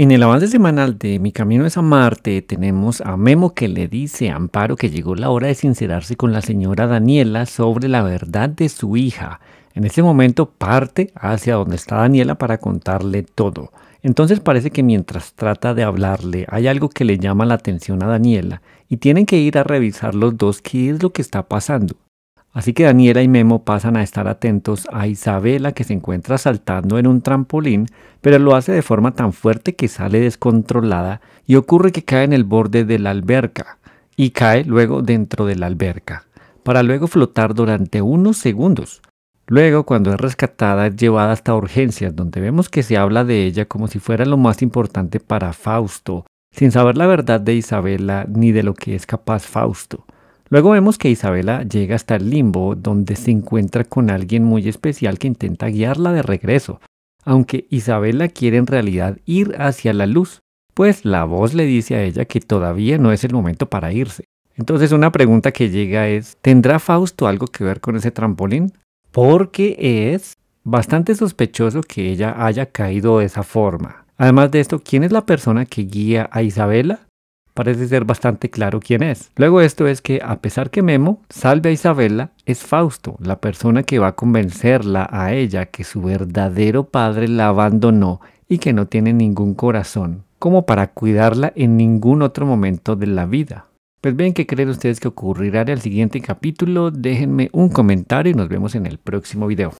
En el avance semanal de Mi Camino es a Marte tenemos a Memo que le dice a Amparo que llegó la hora de sincerarse con la señora Daniela sobre la verdad de su hija. En ese momento parte hacia donde está Daniela para contarle todo. Entonces parece que mientras trata de hablarle hay algo que le llama la atención a Daniela y tienen que ir a revisar los dos qué es lo que está pasando. Así que Daniela y Memo pasan a estar atentos a Isabela que se encuentra saltando en un trampolín, pero lo hace de forma tan fuerte que sale descontrolada y ocurre que cae en el borde de la alberca y cae luego dentro de la alberca, para luego flotar durante unos segundos. Luego, cuando es rescatada, es llevada hasta urgencias, donde vemos que se habla de ella como si fuera lo más importante para Fausto, sin saber la verdad de Isabela ni de lo que es capaz Fausto. Luego vemos que Isabela llega hasta el limbo donde se encuentra con alguien muy especial que intenta guiarla de regreso, aunque Isabela quiere en realidad ir hacia la luz, pues la voz le dice a ella que todavía no es el momento para irse. Entonces una pregunta que llega es, ¿tendrá Fausto algo que ver con ese trampolín? Porque es bastante sospechoso que ella haya caído de esa forma. Además de esto, ¿quién es la persona que guía a Isabela? parece ser bastante claro quién es. Luego esto es que a pesar que Memo salve a Isabela, es Fausto, la persona que va a convencerla a ella que su verdadero padre la abandonó y que no tiene ningún corazón, como para cuidarla en ningún otro momento de la vida. Pues bien, ¿qué creen ustedes que ocurrirá en el siguiente capítulo? Déjenme un comentario y nos vemos en el próximo video.